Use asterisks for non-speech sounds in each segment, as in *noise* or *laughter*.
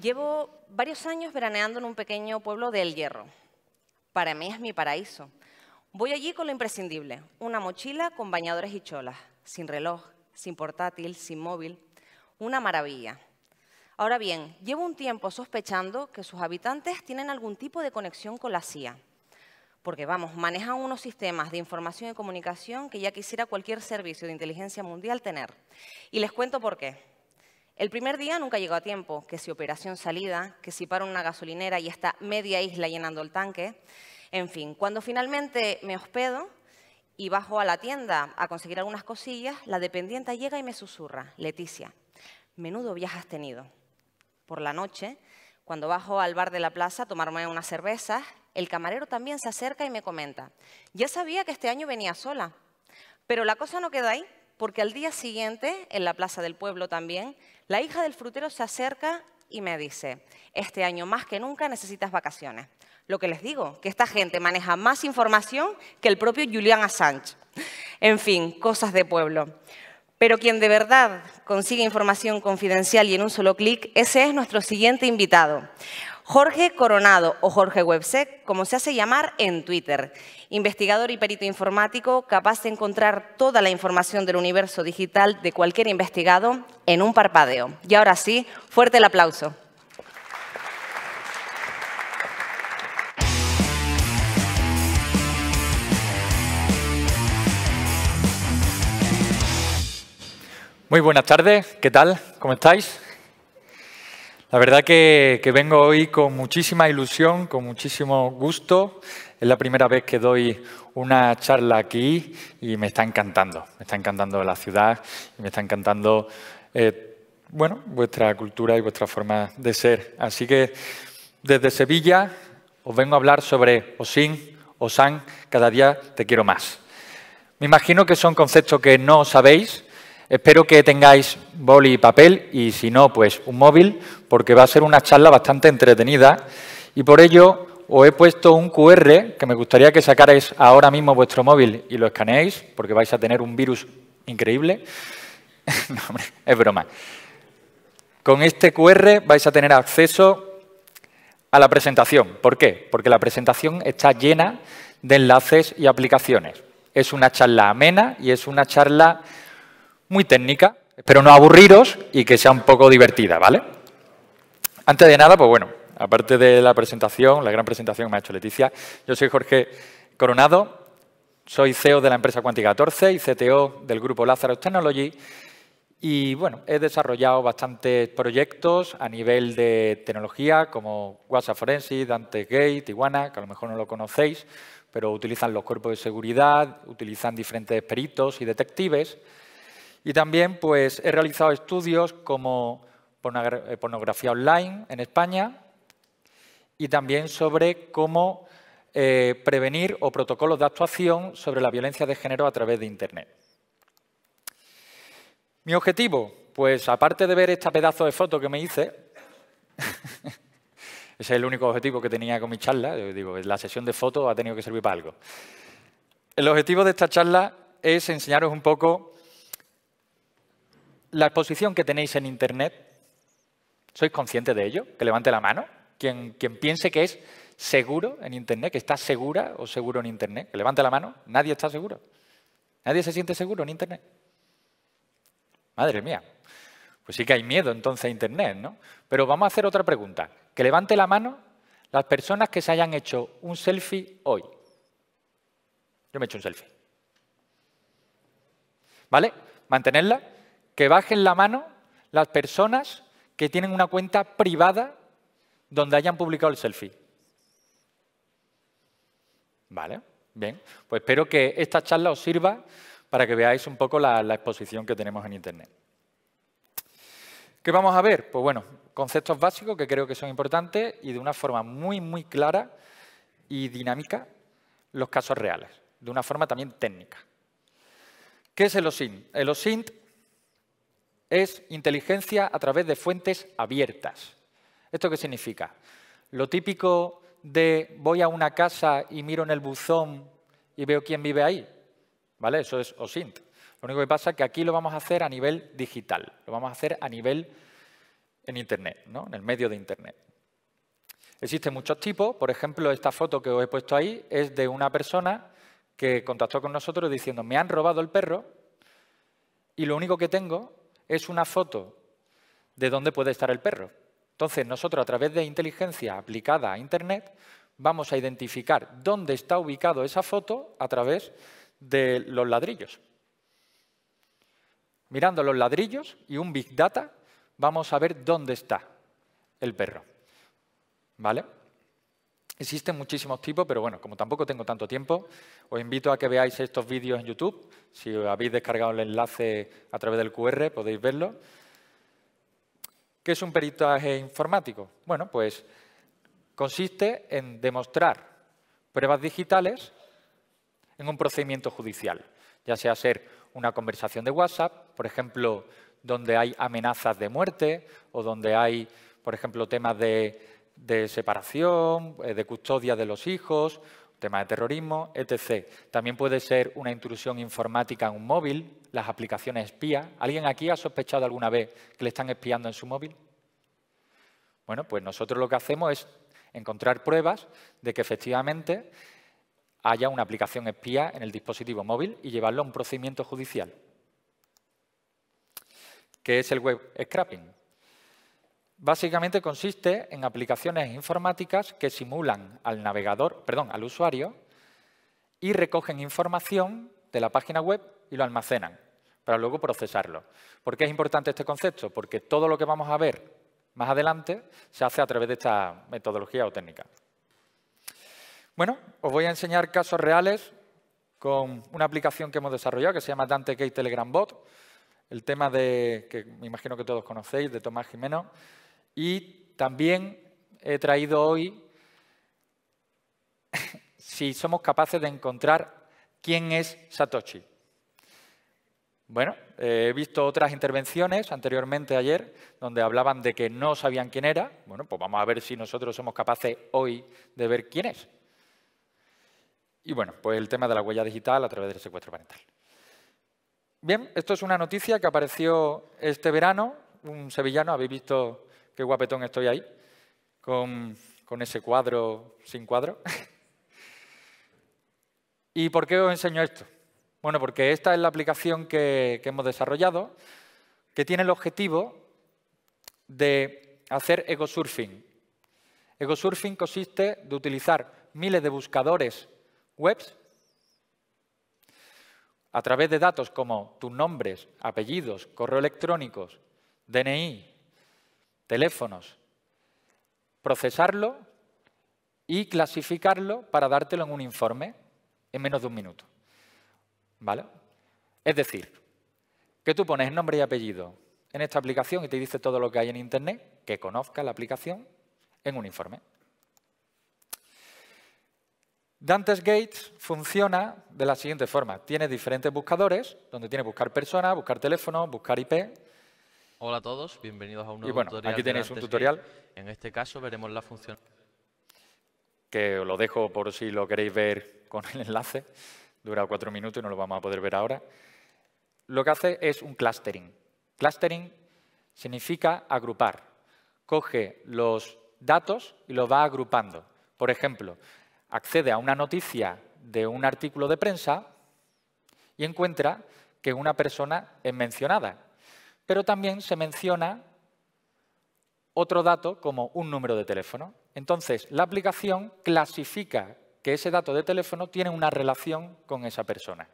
Llevo varios años veraneando en un pequeño pueblo del Hierro. Para mí es mi paraíso. Voy allí con lo imprescindible, una mochila con bañadores y cholas, sin reloj, sin portátil, sin móvil. Una maravilla. Ahora bien, llevo un tiempo sospechando que sus habitantes tienen algún tipo de conexión con la CIA. Porque, vamos, manejan unos sistemas de información y comunicación que ya quisiera cualquier servicio de inteligencia mundial tener. Y les cuento por qué. El primer día nunca llegó a tiempo, que si operación salida, que si paro una gasolinera y está media isla llenando el tanque. En fin, cuando finalmente me hospedo y bajo a la tienda a conseguir algunas cosillas, la dependienta llega y me susurra, Leticia, menudo viaje has tenido. Por la noche, cuando bajo al bar de la plaza a tomarme unas cervezas, el camarero también se acerca y me comenta, ya sabía que este año venía sola, pero la cosa no queda ahí, porque al día siguiente, en la Plaza del Pueblo también, la hija del frutero se acerca y me dice, este año más que nunca necesitas vacaciones. Lo que les digo, que esta gente maneja más información que el propio Julian Assange. En fin, cosas de pueblo. Pero quien de verdad consigue información confidencial y en un solo clic, ese es nuestro siguiente invitado. Jorge Coronado o Jorge Websec, como se hace llamar en Twitter, investigador y perito informático capaz de encontrar toda la información del universo digital de cualquier investigado en un parpadeo. Y ahora sí, fuerte el aplauso. Muy buenas tardes, ¿qué tal? ¿Cómo estáis? La verdad que, vengo hoy con muchísima ilusión, con muchísimo gusto. Es la primera vez que doy una charla aquí y me está encantando. Me está encantando la ciudad y me está encantando eh, bueno, vuestra cultura y vuestra forma de ser. Así que desde Sevilla os vengo a hablar sobre OSIN, OSAN, cada día te quiero más. Me imagino que son conceptos que no sabéis, Espero que tengáis boli y papel y si no, pues un móvil, porque va a ser una charla bastante entretenida y por ello os he puesto un QR que me gustaría que sacarais ahora mismo vuestro móvil y lo escaneéis, porque vais a tener un virus increíble. *laughs* es broma. Con este QR vais a tener acceso a la presentación. ¿Por qué? Porque la presentación está llena de enlaces y aplicaciones. Es una charla amena y es una charla muy técnica, espero no aburriros y que sea un poco divertida, ¿vale? Antes de nada, pues bueno, aparte de la presentación, la gran presentación que me ha hecho Leticia, yo soy Jorge Coronado, soy CEO de la empresa Cuántica 14 y CTO del grupo Lazarus Technology y bueno, he desarrollado bastantes proyectos a nivel de tecnología como WhatsApp Forensic, Dante Gate, Tijuana, que a lo mejor no lo conocéis, pero utilizan los cuerpos de seguridad, utilizan diferentes peritos y detectives y también pues, he realizado estudios como eh, pornografía online en España y también sobre cómo eh, prevenir o protocolos de actuación sobre la violencia de género a través de Internet. Mi objetivo, pues aparte de ver este pedazo de foto que me hice, *laughs* Ese es el único objetivo que tenía con mi charla. digo, la sesión de fotos ha tenido que servir para algo. El objetivo de esta charla es enseñaros un poco la exposición que tenéis en Internet, ¿sois conscientes de ello? Que levante la mano. Quien, quien piense que es seguro en Internet, que está segura o seguro en Internet, que levante la mano. Nadie está seguro. Nadie se siente seguro en Internet. Madre mía. Pues sí que hay miedo entonces a Internet, ¿no? Pero vamos a hacer otra pregunta. Que levante la mano las personas que se hayan hecho un selfie hoy. Yo me he hecho un selfie. ¿Vale? Mantenerla que bajen la mano las personas que tienen una cuenta privada donde hayan publicado el selfie. Vale, bien. Pues espero que esta charla os sirva para que veáis un poco la, exposición que tenemos en Internet. ¿Qué vamos a ver? Pues bueno, conceptos básicos que creo que son importantes y de una forma muy, muy clara y dinámica los casos reales, de una forma también técnica. ¿Qué es el OSINT? El OSINT es inteligencia a través de fuentes abiertas. ¿Esto qué significa? Lo típico de voy a una casa y miro en el buzón y veo quién vive ahí. ¿Vale? Eso es OSINT. Lo único que pasa es que aquí lo vamos a hacer a nivel digital, lo vamos a hacer a nivel en Internet, ¿no? en el medio de Internet. Existen muchos tipos, por ejemplo, esta foto que os he puesto ahí es de una persona que contactó con nosotros diciendo me han robado el perro y lo único que tengo es una foto de dónde puede estar el perro. Entonces, nosotros a través de inteligencia aplicada a Internet vamos a identificar dónde está ubicado esa foto a través de los ladrillos. Mirando los ladrillos y un Big Data, vamos a ver dónde está el perro. ¿Vale? Existen muchísimos tipos, pero bueno, como tampoco tengo tanto tiempo, os invito a que veáis estos vídeos en YouTube. Si habéis descargado el enlace a través del QR, podéis verlo. ¿Qué es un peritaje informático? Bueno, pues consiste en demostrar pruebas digitales en un procedimiento judicial, ya sea ser una conversación de WhatsApp, por ejemplo, donde hay amenazas de muerte o donde hay, por ejemplo, temas de de separación, eh, de custodia de los hijos, tema de terrorismo, etc. También puede ser una intrusión informática en un móvil, las aplicaciones espías. ¿Alguien aquí ha sospechado alguna vez que le están espiando en su móvil? Bueno, pues nosotros lo que hacemos es encontrar pruebas de que efectivamente haya una aplicación espía en el dispositivo móvil y llevarlo a un procedimiento judicial. ¿Qué es el web scrapping? básicamente consiste en aplicaciones informáticas que simulan al navegador, perdón, al usuario y recogen información de la página web y lo almacenan para luego procesarlo. ¿Por qué es importante este concepto? Porque todo lo que vamos a ver más adelante se hace a través de esta metodología o técnica. Bueno, os voy a enseñar casos reales con una aplicación que hemos desarrollado que se llama Dante Case Telegram Bot. El tema de, que me imagino que todos conocéis, de Tomás Jimeno, y también he traído hoy *laughs* si somos capaces de encontrar quién es Satoshi. Bueno, eh, he visto otras intervenciones anteriormente ayer donde hablaban de que no sabían quién era. Bueno, pues vamos a ver si nosotros somos capaces hoy de ver quién es. Y bueno, pues el tema de la huella digital a través del secuestro parental. Bien, esto es una noticia que apareció este verano. Un sevillano, habéis visto qué guapetón estoy ahí, con, ese cuadro sin cuadro. *laughs* ¿Y por qué os enseño esto? Bueno, porque esta es la aplicación que, hemos desarrollado, que tiene el objetivo de hacer ecosurfing. Ecosurfing consiste de utilizar miles de buscadores web a través de datos como tus nombres, apellidos, correo electrónico, DNI, teléfonos, procesarlo y clasificarlo para dártelo en un informe en menos de un minuto. ¿Vale? Es decir, que tú pones nombre y apellido en esta aplicación y te dice todo lo que hay en Internet, que conozca la aplicación, en un informe. Dante's Gates funciona de la siguiente forma. Tiene diferentes buscadores, donde tiene buscar persona, buscar teléfono, buscar IP, Hola a todos, bienvenidos a un nuevo tutorial Aquí tenéis un tutorial. en este caso veremos la función. Que os lo dejo por si lo queréis ver con el enlace. Dura cuatro minutos y no lo vamos a poder ver ahora. Lo que hace es un clustering. Clustering significa agrupar. Coge los datos y los va agrupando. Por ejemplo, accede a una noticia de un artículo de prensa y encuentra que una persona es mencionada pero también se menciona otro dato como un número de teléfono. Entonces, la aplicación clasifica que ese dato de teléfono tiene una relación con esa persona.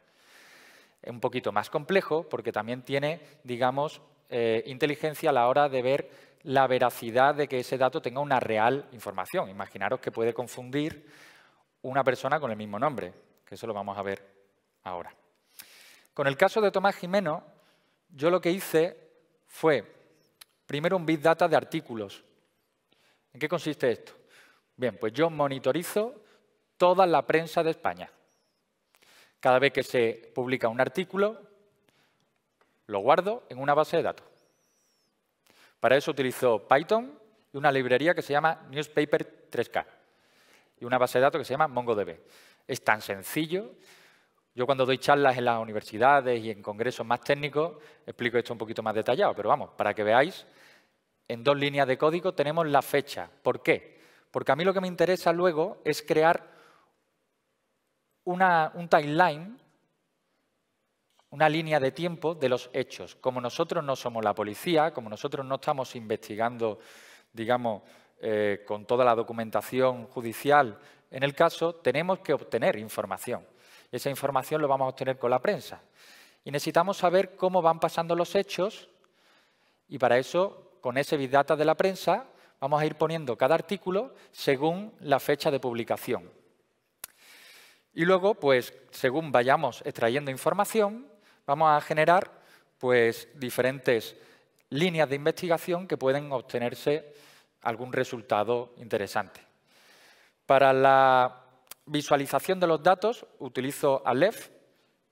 Es un poquito más complejo porque también tiene, digamos, eh, inteligencia a la hora de ver la veracidad de que ese dato tenga una real información. Imaginaros que puede confundir una persona con el mismo nombre, que eso lo vamos a ver ahora. Con el caso de Tomás Jimeno, yo lo que hice fue primero un Big Data de artículos. ¿En qué consiste esto? Bien, pues yo monitorizo toda la prensa de España. Cada vez que se publica un artículo, lo guardo en una base de datos. Para eso utilizo Python y una librería que se llama Newspaper 3K y una base de datos que se llama MongoDB. Es tan sencillo yo cuando doy charlas en las universidades y en congresos más técnicos, explico esto un poquito más detallado, pero vamos, para que veáis, en dos líneas de código tenemos la fecha. ¿Por qué? Porque a mí lo que me interesa luego es crear un timeline, una línea de tiempo de los hechos. Como nosotros no somos la policía, como nosotros no estamos investigando, digamos, eh, con toda la documentación judicial en el caso, tenemos que obtener información. Esa información lo vamos a obtener con la prensa. Y necesitamos saber cómo van pasando los hechos y para eso, con ese big data de la prensa, vamos a ir poniendo cada artículo según la fecha de publicación. Y luego, pues, según vayamos extrayendo información, vamos a generar pues, diferentes líneas de investigación que pueden obtenerse algún resultado interesante. Para la visualización de los datos utilizo Aleph,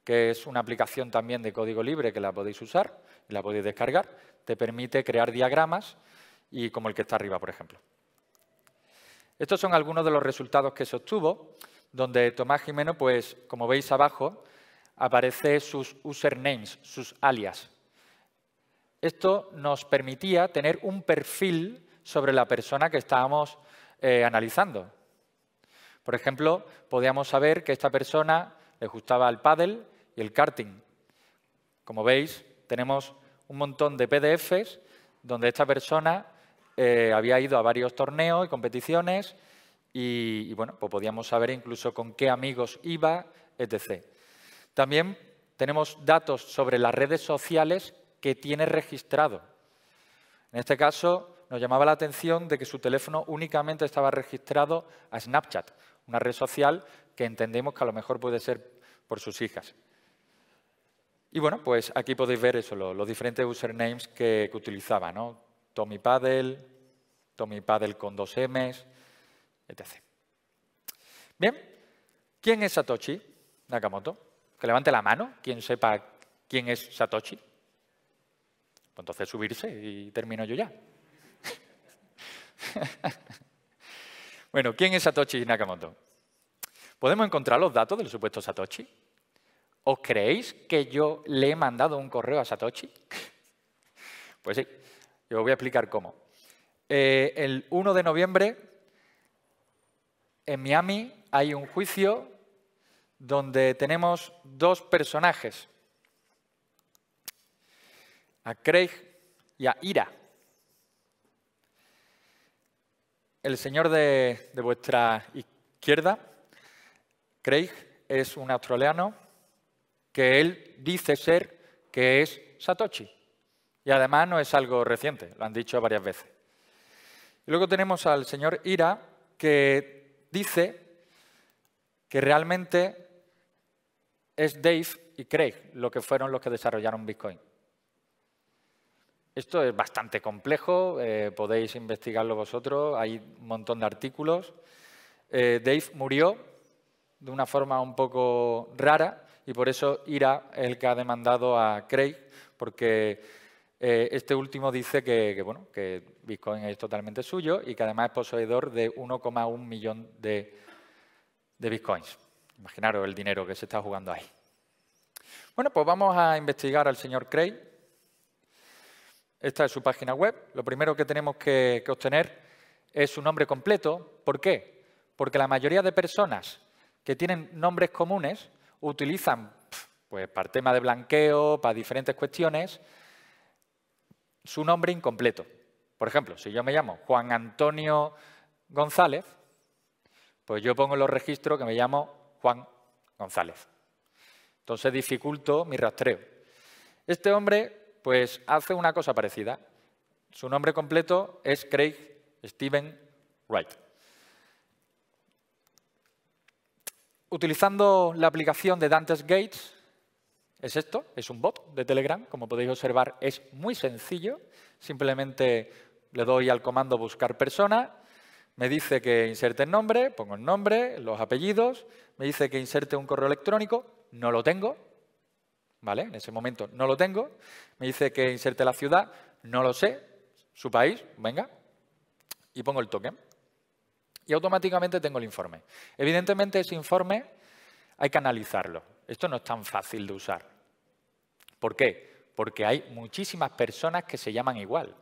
que es una aplicación también de código libre que la podéis usar y la podéis descargar. Te permite crear diagramas y como el que está arriba, por ejemplo. Estos son algunos de los resultados que se obtuvo, donde Tomás Jimeno, pues, como veis abajo, aparece sus usernames, sus alias. Esto nos permitía tener un perfil sobre la persona que estábamos eh, analizando. Por ejemplo, podíamos saber que esta persona le gustaba el paddle y el karting. Como veis, tenemos un montón de PDFs donde esta persona eh, había ido a varios torneos y competiciones y, bueno, pues podíamos saber incluso con qué amigos iba, etc. También tenemos datos sobre las redes sociales que tiene registrado. En este caso, nos llamaba la atención de que su teléfono únicamente estaba registrado a Snapchat, una red social que entendemos que a lo mejor puede ser por sus hijas. Y bueno, pues aquí podéis ver eso, los, diferentes usernames que, utilizaba, ¿no? Tommy Paddle, Tommy Paddle con dos M's, etc. Bien, ¿quién es Satoshi Nakamoto? Que levante la mano, quien sepa quién es Satoshi. Pues entonces subirse y termino yo ya. *laughs* Bueno, ¿quién es Satoshi Nakamoto? ¿Podemos encontrar los datos del supuesto Satoshi? ¿Os creéis que yo le he mandado un correo a Satoshi? *laughs* Pues sí, yo os voy a explicar cómo. Eh, el 1 de noviembre, en Miami, hay un juicio donde tenemos dos personajes, a Craig y a Ira. El señor de, vuestra izquierda, Craig, es un australiano que él dice ser que es Satoshi. Y además no es algo reciente, lo han dicho varias veces. Y luego tenemos al señor Ira, que dice que realmente es Dave y Craig lo que fueron los que desarrollaron Bitcoin. Esto es bastante complejo, eh, podéis investigarlo vosotros, hay un montón de artículos. Eh, Dave murió de una forma un poco rara y por eso Ira el que ha demandado a Craig, porque eh, este último dice que, bueno, que Bitcoin es totalmente suyo y que además es poseedor de 1,1 millón de, de Bitcoins. Imaginaros el dinero que se está jugando ahí. Bueno, pues vamos a investigar al señor Craig esta es su página web. Lo primero que tenemos que, obtener es su nombre completo. ¿Por qué? Porque la mayoría de personas que tienen nombres comunes utilizan pues, para tema de blanqueo, para diferentes cuestiones, su nombre incompleto. Por ejemplo, si yo me llamo Juan Antonio González, pues yo pongo en los registros que me llamo Juan González. Entonces dificulto mi rastreo. Este hombre pues hace una cosa parecida. Su nombre completo es Craig Steven Wright. Utilizando la aplicación de Dantes Gates, es esto, es un bot de Telegram, como podéis observar, es muy sencillo. Simplemente le doy al comando buscar persona, me dice que inserte el nombre, pongo el nombre, los apellidos, me dice que inserte un correo electrónico, no lo tengo, en ese momento no lo tengo. Me dice que inserte la ciudad, no lo sé, su país, venga, y pongo el token. Y automáticamente tengo el informe. Evidentemente ese informe hay que analizarlo. Esto no es tan fácil de usar. ¿Por qué? Porque hay muchísimas personas que se llaman igual.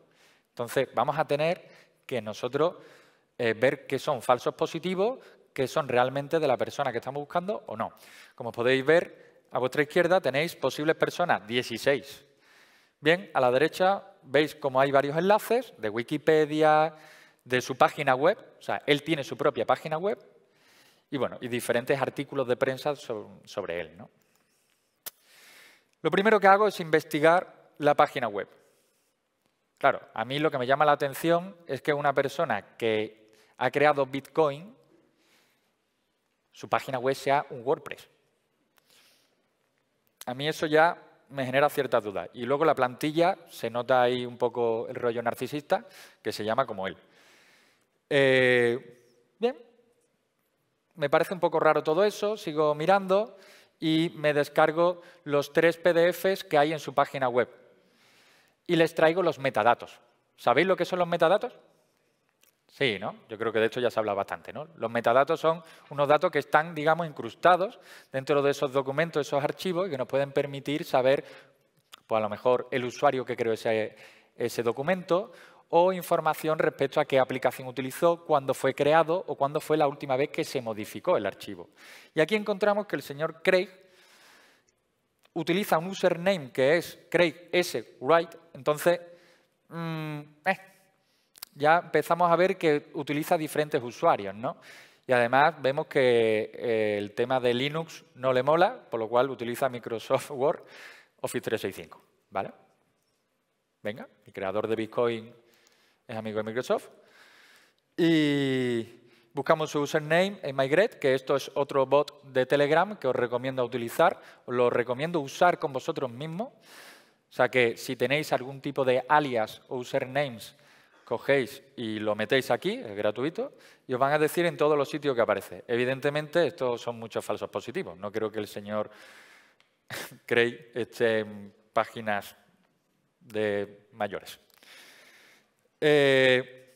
Entonces vamos a tener que nosotros eh, ver qué son falsos positivos, qué son realmente de la persona que estamos buscando o no. Como podéis ver, a vuestra izquierda tenéis posibles personas, 16. Bien, a la derecha veis como hay varios enlaces de Wikipedia, de su página web, o sea, él tiene su propia página web, y bueno, y diferentes artículos de prensa sobre él. Lo primero que hago es investigar la página web. Claro, a mí lo que me llama la atención es que una persona que ha creado Bitcoin, su página web sea un WordPress a mí eso ya me genera ciertas dudas. Y luego la plantilla, se nota ahí un poco el rollo narcisista, que se llama como él. Eh, bien, me parece un poco raro todo eso, sigo mirando y me descargo los tres PDFs que hay en su página web. Y les traigo los metadatos. ¿Sabéis lo que son los metadatos? Sí, ¿no? Yo creo que de esto ya se habla bastante, ¿no? Los metadatos son unos datos que están, digamos, incrustados dentro de esos documentos, esos archivos, y que nos pueden permitir saber, pues a lo mejor, el usuario que creó ese, documento o información respecto a qué aplicación utilizó, cuándo fue creado o cuándo fue la última vez que se modificó el archivo. Y aquí encontramos que el señor Craig utiliza un username que es Craig S. Wright, entonces mmm, ya empezamos a ver que utiliza diferentes usuarios, ¿no? Y además vemos que eh, el tema de Linux no le mola, por lo cual utiliza Microsoft *laughs* Word Office 365, ¿vale? Venga, el creador de Bitcoin es amigo de Microsoft. Y buscamos su username en Migrate, que esto es otro bot de Telegram que os recomiendo utilizar. Os lo recomiendo usar con vosotros mismos. O sea que si tenéis algún tipo de alias o usernames cogéis y lo metéis aquí, es gratuito, y os van a decir en todos los sitios que aparece. Evidentemente, estos son muchos falsos positivos. No creo que el señor *laughs* Cray esté en páginas de mayores. Eh,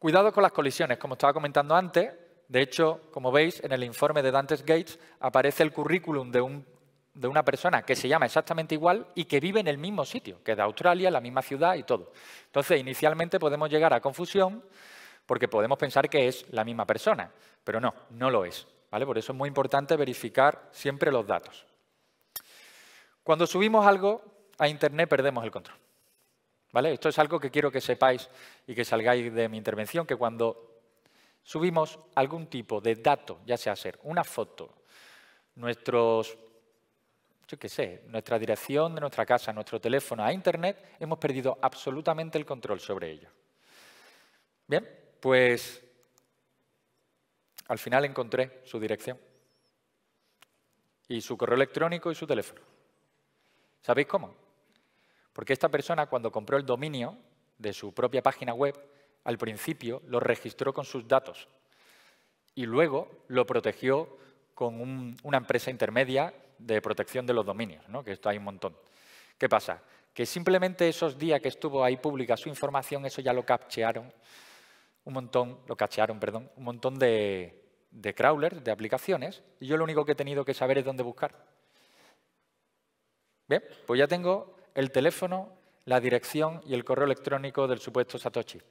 cuidado con las colisiones, como estaba comentando antes. De hecho, como veis, en el informe de Dantes Gates aparece el currículum de un de una persona que se llama exactamente igual y que vive en el mismo sitio, que es de Australia, la misma ciudad y todo. Entonces, inicialmente podemos llegar a confusión porque podemos pensar que es la misma persona, pero no, no lo es. ¿vale? Por eso es muy importante verificar siempre los datos. Cuando subimos algo a Internet perdemos el control. ¿vale? Esto es algo que quiero que sepáis y que salgáis de mi intervención, que cuando subimos algún tipo de dato, ya sea ser una foto, nuestros yo qué sé, nuestra dirección de nuestra casa, nuestro teléfono a Internet, hemos perdido absolutamente el control sobre ello. Bien, pues al final encontré su dirección y su correo electrónico y su teléfono. ¿Sabéis cómo? Porque esta persona cuando compró el dominio de su propia página web, al principio lo registró con sus datos y luego lo protegió con una empresa intermedia de protección de los dominios, ¿no? que esto hay un montón. ¿Qué pasa? Que simplemente esos días que estuvo ahí pública su información, eso ya lo cachearon un montón, lo cachearon, perdón, un montón de, de crawlers, de aplicaciones, y yo lo único que he tenido que saber es dónde buscar. Bien, pues ya tengo el teléfono, la dirección y el correo electrónico del supuesto Satoshi.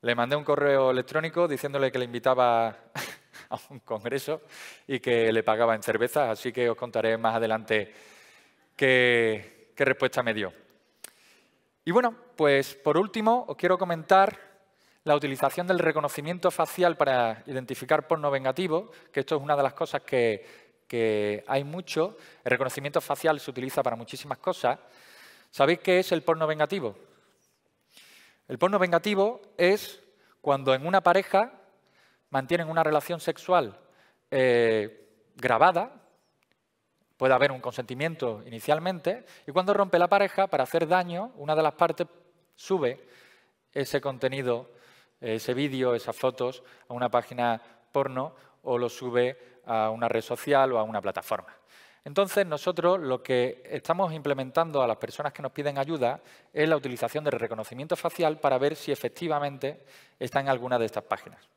Le mandé un correo electrónico diciéndole que le invitaba a un congreso y que le pagaba en cervezas, así que os contaré más adelante qué, respuesta me dio. Y bueno, pues por último os quiero comentar la utilización del reconocimiento facial para identificar porno vengativo, que esto es una de las cosas que, que hay mucho. El reconocimiento facial se utiliza para muchísimas cosas. ¿Sabéis qué es el porno vengativo? El porno vengativo es cuando en una pareja mantienen una relación sexual eh, grabada, puede haber un consentimiento inicialmente, y cuando rompe la pareja, para hacer daño, una de las partes sube ese contenido, ese vídeo, esas fotos a una página porno o lo sube a una red social o a una plataforma. Entonces, nosotros lo que estamos implementando a las personas que nos piden ayuda es la utilización del reconocimiento facial para ver si efectivamente está en alguna de estas páginas.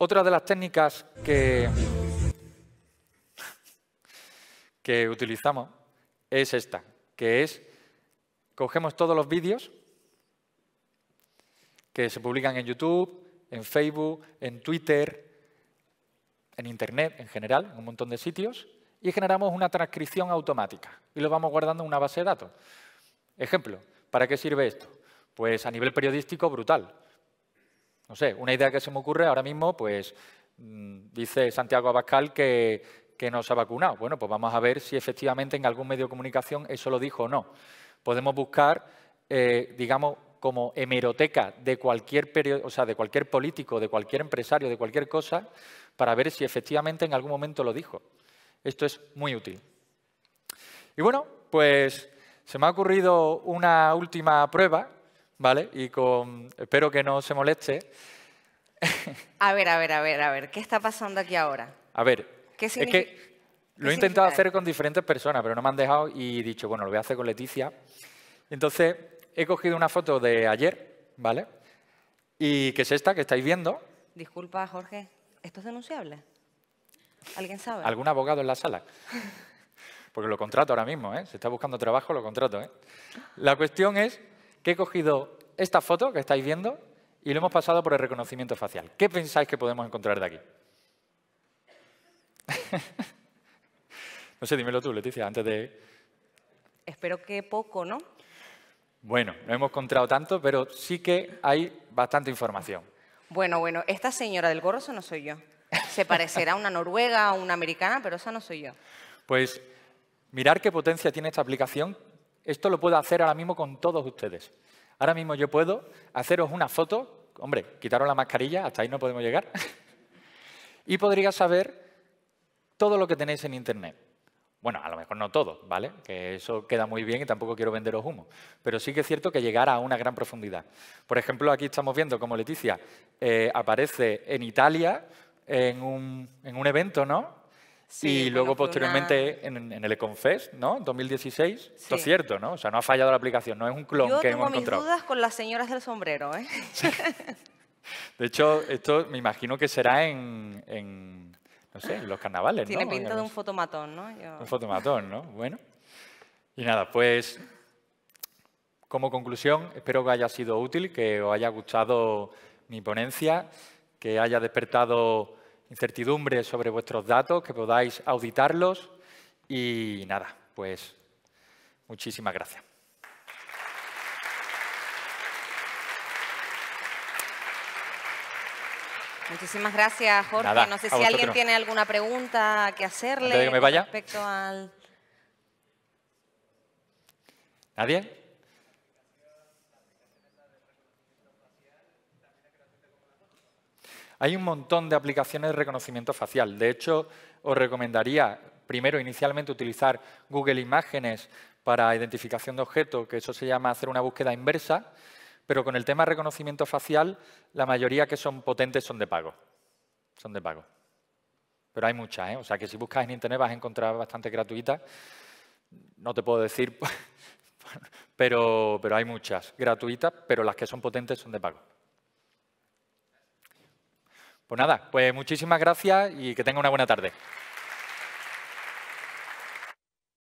Otra de las técnicas que, utilizamos es esta, que es cogemos todos los vídeos que se publican en YouTube, en Facebook, en Twitter, en Internet en general, en un montón de sitios, y generamos una transcripción automática y lo vamos guardando en una base de datos. Ejemplo, ¿para qué sirve esto? Pues a nivel periodístico brutal. No sé, una idea que se me ocurre ahora mismo, pues mm, dice Santiago Abascal que, no se ha vacunado. Bueno, pues vamos a ver si efectivamente en algún medio de comunicación eso lo dijo o no. Podemos buscar, eh, digamos, como hemeroteca de cualquier, periodo, o sea, de cualquier político, de cualquier empresario, de cualquier cosa, para ver si efectivamente en algún momento lo dijo. Esto es muy útil. Y bueno, pues se me ha ocurrido una última prueba ¿vale? Y con, espero que no se moleste. *laughs* A ver, a ver, a ver, a ver, ¿qué está pasando aquí ahora? A ver, ¿Qué es que lo he intentado hacer con diferentes personas, pero no me han dejado y dicho, bueno, lo voy a hacer con Leticia. Entonces, he cogido una foto de ayer, ¿vale? Y que es esta que estáis viendo. Disculpa, Jorge, ¿esto es denunciable? ¿Alguien sabe? ¿Algún abogado en la sala? *laughs* Porque lo contrato ahora mismo, ¿eh? Se está buscando trabajo, lo contrato, ¿eh? La cuestión es que he cogido esta foto que estáis viendo y lo hemos pasado por el reconocimiento facial. ¿Qué pensáis que podemos encontrar de aquí? *laughs* no sé, dímelo tú, Leticia, antes de... Espero que poco, ¿no? Bueno, no hemos encontrado tanto, pero sí que hay bastante información. Bueno, bueno, esta señora del gorro, eso no soy yo. Se parecerá a una noruega o una americana, pero esa no soy yo. Pues mirar qué potencia tiene esta aplicación esto lo puedo hacer ahora mismo con todos ustedes. Ahora mismo yo puedo haceros una foto, hombre, quitaros la mascarilla, hasta ahí no podemos llegar, *laughs* y podría saber todo lo que tenéis en Internet. Bueno, a lo mejor no todo, ¿vale? Que eso queda muy bien y tampoco quiero venderos humo. Pero sí que es cierto que llegar a una gran profundidad. Por ejemplo, aquí estamos viendo cómo Leticia eh, aparece en Italia en un evento, ¿no? y luego posteriormente en, el Econfest, ¿no? 2016. Esto es cierto, ¿no? O sea, no ha fallado la aplicación, no es un clon que hemos encontrado. Yo mis dudas con las señoras del sombrero, ¿eh? *laughs* De hecho, esto me imagino que será en, no sé, en los carnavales, Tiene ¿no? Tiene pinta de un fotomatón, ¿no? Un fotomatón, ¿no? Bueno. Y nada, pues como conclusión, espero que haya sido útil, que os haya gustado mi ponencia, que haya despertado incertidumbre sobre vuestros datos, que podáis auditarlos y nada, pues muchísimas gracias. Muchísimas gracias, Jorge. no sé si alguien tiene alguna pregunta que hacerle respecto al... ¿Nadie? Hay un montón de aplicaciones de reconocimiento facial. De hecho, os recomendaría primero inicialmente utilizar Google Imágenes para identificación de objetos, que eso se llama hacer una búsqueda inversa, pero con el tema reconocimiento facial, la mayoría que son potentes son de pago. Son de pago. Pero hay muchas, ¿eh? O sea que si buscas en internet vas a encontrar bastante gratuitas. No te puedo decir, *laughs* pero, pero hay muchas gratuitas, pero las que son potentes son de pago. Pues nada, pues muchísimas gracias y que tenga una buena tarde.